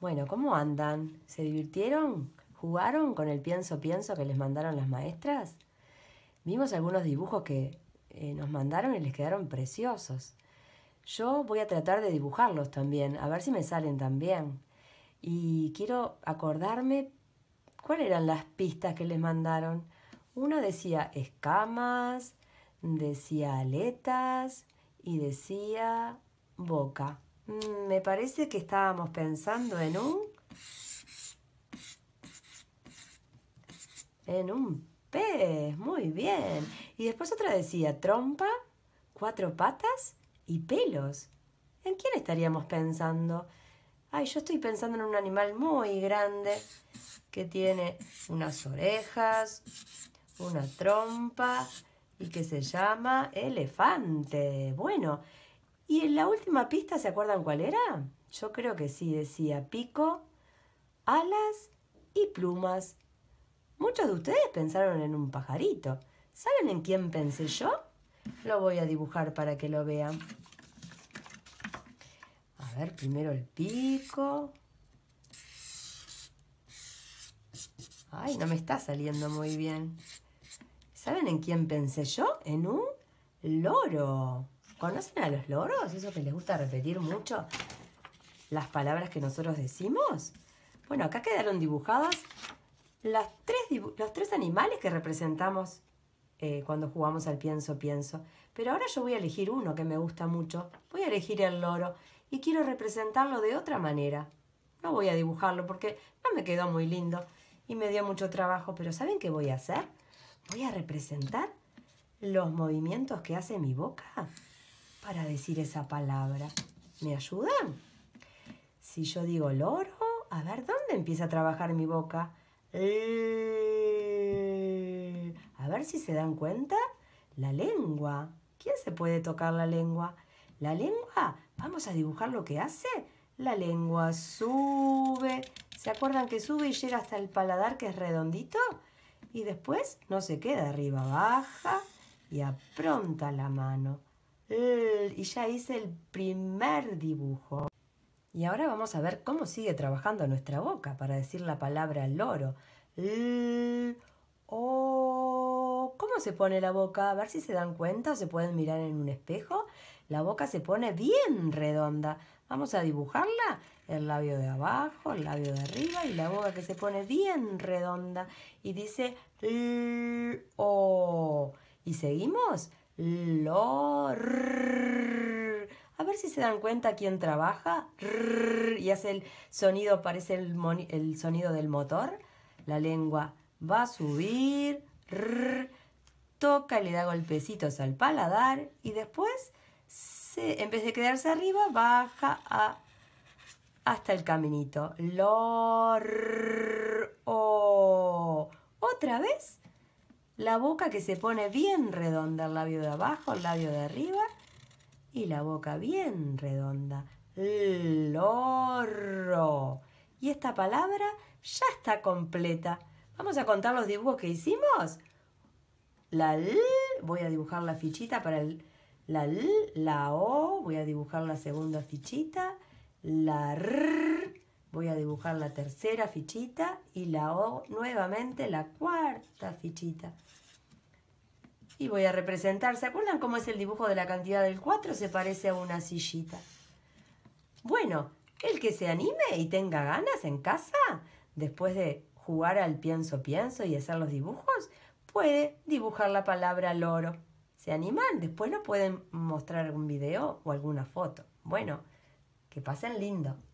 Bueno, ¿cómo andan? ¿Se divirtieron? ¿Jugaron con el pienso pienso que les mandaron las maestras? Vimos algunos dibujos que eh, nos mandaron y les quedaron preciosos. Yo voy a tratar de dibujarlos también, a ver si me salen también. Y quiero acordarme cuáles eran las pistas que les mandaron. Una decía escamas, decía aletas y decía boca. Mm, me parece que estábamos pensando en un... En un pez, muy bien. Y después otra decía trompa, cuatro patas y pelos. ¿En quién estaríamos pensando? Ay, yo estoy pensando en un animal muy grande que tiene unas orejas, una trompa y que se llama elefante. Bueno, y en la última pista, ¿se acuerdan cuál era? Yo creo que sí, decía pico, alas y plumas. Muchos de ustedes pensaron en un pajarito. ¿Saben en quién pensé yo? Lo voy a dibujar para que lo vean. A ver, primero el pico. Ay, no me está saliendo muy bien. ¿Saben en quién pensé yo? En un loro. ¿Conocen a los loros? Eso que les gusta repetir mucho. Las palabras que nosotros decimos. Bueno, acá quedaron dibujadas tres, los tres animales que representamos eh, cuando jugamos al pienso, pienso. Pero ahora yo voy a elegir uno que me gusta mucho. Voy a elegir el loro y quiero representarlo de otra manera. No voy a dibujarlo porque no me quedó muy lindo y me dio mucho trabajo. Pero ¿saben qué voy a hacer? Voy a representar los movimientos que hace mi boca para decir esa palabra. ¿Me ayudan? Si yo digo loro, a ver, ¿dónde empieza a trabajar mi boca? Eh, a ver si se dan cuenta. La lengua. ¿Quién se puede tocar la lengua? La lengua. Vamos a dibujar lo que hace. La lengua sube. ¿Se acuerdan que sube y llega hasta el paladar que es redondito? Y después no se queda arriba, baja y apronta la mano y ya hice el primer dibujo. Y ahora vamos a ver cómo sigue trabajando nuestra boca para decir la palabra loro. ¿Cómo se pone la boca? A ver si se dan cuenta o se pueden mirar en un espejo. La boca se pone bien redonda. Vamos a dibujarla. El labio de abajo, el labio de arriba y la boca que se pone bien redonda. Y dice o. ¿Y seguimos? lo. A ver si se dan cuenta quién trabaja y hace el sonido, parece el, sonido del motor. La lengua va a subir, toca y le da golpecitos al paladar y después, en vez de quedarse arriba, baja hasta el caminito. Lo. Oh. Otra vez la boca que se pone bien redonda, el labio de abajo, el labio de arriba y la boca bien redonda. Lorro. Y esta palabra ya está completa. Vamos a contar los dibujos que hicimos. La L, voy a dibujar la fichita para el, la L, la O, voy a dibujar la segunda fichita, la R, Voy a dibujar la tercera fichita y la O nuevamente la cuarta fichita. Y voy a representar, ¿se acuerdan cómo es el dibujo de la cantidad del 4? Se parece a una sillita. Bueno, el que se anime y tenga ganas en casa, después de jugar al pienso pienso y hacer los dibujos, puede dibujar la palabra loro. ¿Se animan? Después lo pueden mostrar un video o alguna foto. Bueno, que pasen lindo.